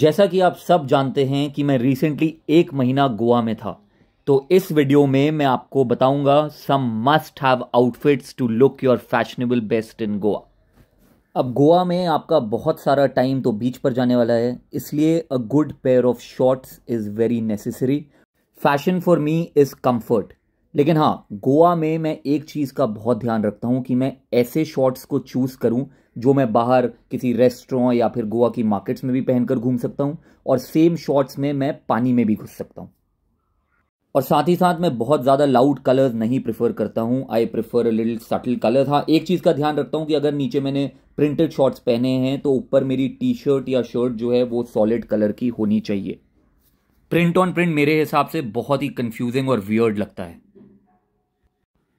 जैसा कि आप सब जानते हैं कि मैं रिसेंटली एक महीना गोवा में था तो इस वीडियो में मैं आपको बताऊंगा some must have outfits to look your fashionable best in Goa अब गोवा में आपका बहुत सारा टाइम तो बीच पर जाने वाला है इसलिए a good pair of shorts is very necessary fashion for me is comfort लेकिन हाँ गोवा में मैं एक चीज़ का बहुत ध्यान रखता हूँ कि मैं ऐसे शॉर्ट्स को चूज़ करूँ जो मैं बाहर किसी रेस्टोरेंट या फिर गोवा की मार्केट्स में भी पहनकर घूम सकता हूँ और सेम शॉर्ट्स में मैं पानी में भी घुस सकता हूँ और साथ ही साथ मैं बहुत ज़्यादा लाउड कलर्स नहीं प्रेफर करता हूँ I prefer little subtle colours हाँ एक चीज़ का ध्यान रखता हूँ कि अगर नीचे मैंने प्रिंटेड शॉर्ट्स पहने हैं तो ऊपर मेरी टी शर्ट या शर्ट जो है वो सॉलिड कलर की होनी चाहिए प्रिंट ऑन प्रिंट मेरे हिसाब से बहुत ही कन्फ्यूजिंग और वियर्ड लगता है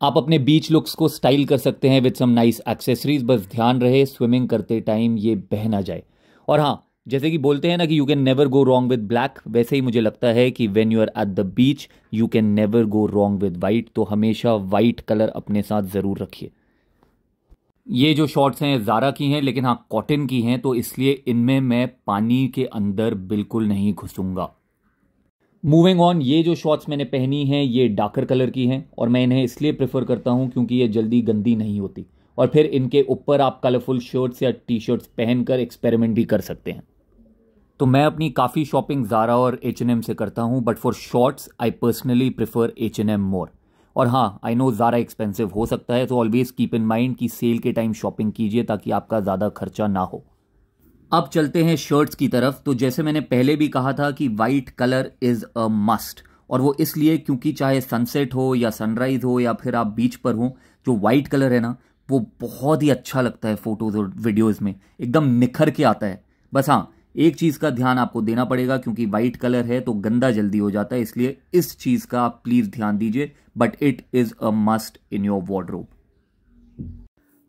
आप अपने बीच लुक्स को स्टाइल कर सकते हैं विद सम नाइस एक्सेसरीज बस ध्यान रहे स्विमिंग करते टाइम ये बहना जाए और हाँ जैसे कि बोलते हैं ना कि you can never go wrong with black वैसे ही मुझे लगता है कि when you are at the beach you can never go wrong with white तो हमेशा वाइट कलर अपने साथ ज़रूर रखिए ये जो शॉर्ट्स हैं ज़ारा की हैं लेकिन हाँ कॉटन की हैं तो इसलिए इनमें मैं पानी के अंदर बिल्कुल नहीं घुसूंगा मूविंग ऑन ये जो शॉर्ट्स मैंने पहनी हैं ये डार्कर कलर की हैं और मैं इन्हें इसलिए प्रेफर करता हूँ क्योंकि ये जल्दी गंदी नहीं होती और फिर इनके ऊपर आप कलरफुल शर्ट्स या टी शर्ट्स पहनकर एक्सपेरिमेंट भी कर सकते हैं तो मैं अपनी काफ़ी शॉपिंग ज़ारा और एच एन एम से करता हूँ but for shorts I personally prefer H and M more और हाँ आई नो ज़ारा एक्सपेंसिव हो सकता है तो ऑलवेज़ कीप इन माइंड कि सेल के टाइम शॉपिंग कीजिए ताकि आपका ज़्यादा खर्चा ना हो अब चलते हैं शर्ट्स की तरफ तो जैसे मैंने पहले भी कहा था कि white colour is a must और वो इसलिए क्योंकि चाहे सनसेट हो या सनराइज़ हो या फिर आप बीच पर हो जो वाइट कलर है ना वो बहुत ही अच्छा लगता है फोटोज़ और वीडियोज़ में एकदम निखर के आता है बस हाँ एक चीज़ का ध्यान आपको देना पड़ेगा क्योंकि वाइट कलर है तो गंदा जल्दी हो जाता है इसलिए इस चीज़ का आप प्लीज़ ध्यान दीजिए but it is a must in your wardrobe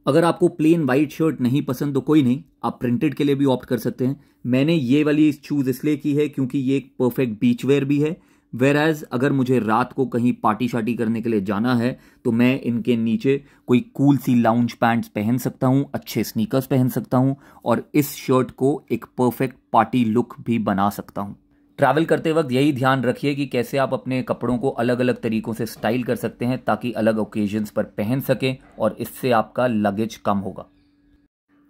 अगर आपको प्लेन वाइट शर्ट नहीं पसंद तो कोई नहीं आप प्रिंटेड के लिए भी ऑप्ट कर सकते हैं मैंने ये वाली चूज़ इसलिए की है क्योंकि ये एक परफेक्ट बीच वेयर भी है वेर एज़ अगर मुझे रात को कहीं पार्टी शार्टी करने के लिए जाना है तो मैं इनके नीचे कोई कूल सी लाउंज पैंट्स पहन सकता हूँ अच्छे स्नीकर्स पहन सकता हूँ और इस शर्ट को एक परफेक्ट पार्टी लुक भी बना सकता हूँ ट्रैवल करते वक्त यही ध्यान रखिए कि कैसे आप अपने कपड़ों को अलग अलग तरीक़ों से स्टाइल कर सकते हैं ताकि अलग ओकेजन्स पर पहन सकें और इससे आपका लगेज कम होगा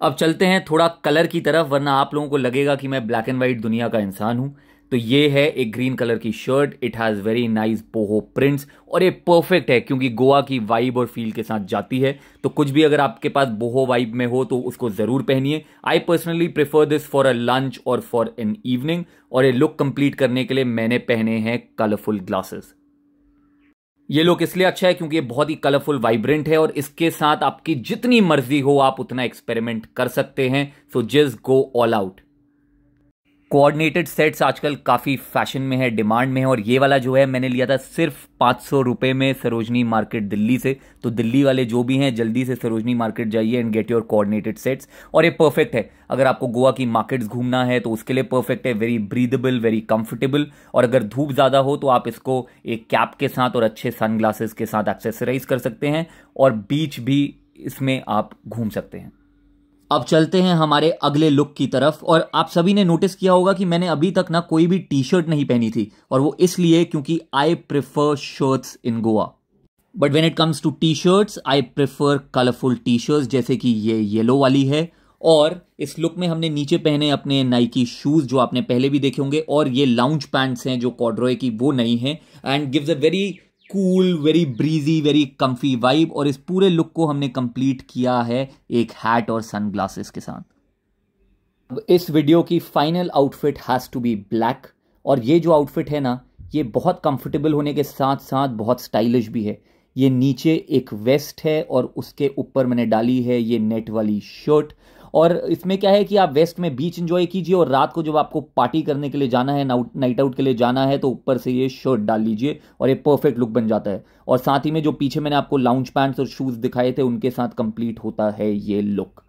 अब चलते हैं थोड़ा कलर की तरफ वरना आप लोगों को लगेगा कि मैं ब्लैक एंड वाइट दुनिया का इंसान हूँ तो ये है एक ग्रीन कलर की shirt it has very nice boho prints और ये परफेक्ट है क्योंकि गोवा की वाइब और फील के साथ जाती है तो कुछ भी अगर आपके पास बोहो वाइब में हो तो उसको ज़रूर पहनिए I personally prefer this for a lunch और फॉर एन इवनिंग और ये लुक कंप्लीट करने के लिए मैंने पहने हैं कलरफुल ग्लासेस ये लुक इसलिए अच्छा है क्योंकि ये बहुत ही कलरफुल वाइब्रेंट है और इसके साथ आपकी जितनी मर्जी हो आप उतना एक्सपेरिमेंट कर सकते हैं so just go all out coordinated sets आजकल काफ़ी फैशन में है डिमांड में है और ये वाला जो है मैंने लिया था सिर्फ पाँच सौ रुपये में सरोजनी मार्केट दिल्ली से तो दिल्ली वाले जो भी हैं जल्दी से सरोजनी मार्केट जाइए and get your coordinated sets और ये परफेक्ट है अगर आपको गोवा की मार्केट्स घूमना है तो उसके लिए परफेक्ट है वेरी ब्रीदेबल वेरी कंफर्टेबल और अगर धूप ज़्यादा हो तो आप इसको एक कैप के साथ और अच्छे सनग्लासेस के साथ एक्सेसराइज कर सकते हैं और बीच भी इसमें आप घूम सकते हैं अब चलते हैं हमारे अगले लुक की तरफ और आप सभी ने नोटिस किया होगा कि मैंने अभी तक ना कोई भी टी शर्ट नहीं पहनी थी और वो इसलिए क्योंकि I prefer shirts in Goa but when it comes to T shirts I prefer colourful T shirt जैसे कि ये येलो वाली है और इस लुक में हमने नीचे पहने अपने नाइकी शूज़ जो आपने पहले भी देखे होंगे और ये लाउंज पैंट्स हैं जो कॉड्रोए की वो नहीं है and gives a very cool very breezy very comfy vibe और इस पूरे लुक को हमने कंप्लीट किया है एक हैट और सनग्लासेस के साथ इस वीडियो की final outfit has to be black और ये जो आउटफिट है ना ये बहुत कंफर्टेबल होने के साथ साथ बहुत स्टाइलिश भी है ये नीचे एक वेस्ट है और उसके ऊपर मैंने डाली है ये नेट वाली शर्ट और इसमें क्या है कि आप वेस्ट में बीच इंजॉय कीजिए और रात को जब आपको पार्टी करने के लिए जाना है नाइट आउट के लिए जाना है तो ऊपर से ये शर्ट डाल लीजिए और ये परफेक्ट लुक बन जाता है और साथ ही में जो पीछे मैंने आपको लाउंज पैंट्स और शूज़ दिखाए थे उनके साथ कंप्लीट होता है ये लुक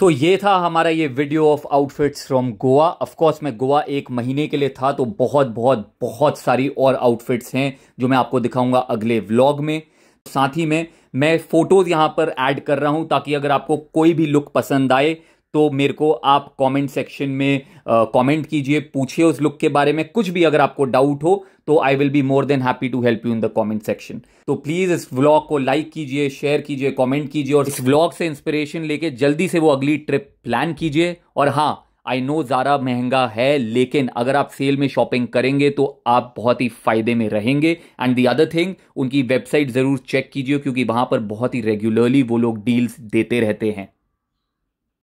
तो ये था हमारा ये video of outfits from Goa of course मैं गोवा एक महीने के लिए था तो बहुत बहुत बहुत सारी और आउटफिट्स हैं जो मैं आपको दिखाऊंगा अगले व्लॉग में साथ ही में मैं फोटोज़ यहाँ पर ऐड कर रहा हूँ ताकि अगर आपको कोई भी लुक पसंद आए तो मेरे को आप कमेंट सेक्शन में कमेंट कीजिए पूछिए उस लुक के बारे में कुछ भी अगर आपको डाउट हो तो I will be more than happy to help you in the comment section तो प्लीज़ इस व्लॉग को लाइक कीजिए शेयर कीजिए कमेंट कीजिए और इस व्लॉग से इंस्पिरेशन लेके जल्दी से वो अगली ट्रिप प्लान कीजिए और हाँ आई नो ज़ारा महंगा है लेकिन अगर आप सेल में शॉपिंग करेंगे तो आप बहुत ही फायदे में रहेंगे एंड दी अदर थिंग उनकी वेबसाइट ज़रूर चेक कीजिए क्योंकि वहाँ पर बहुत ही रेगुलरली वो लोग डील्स देते रहते हैं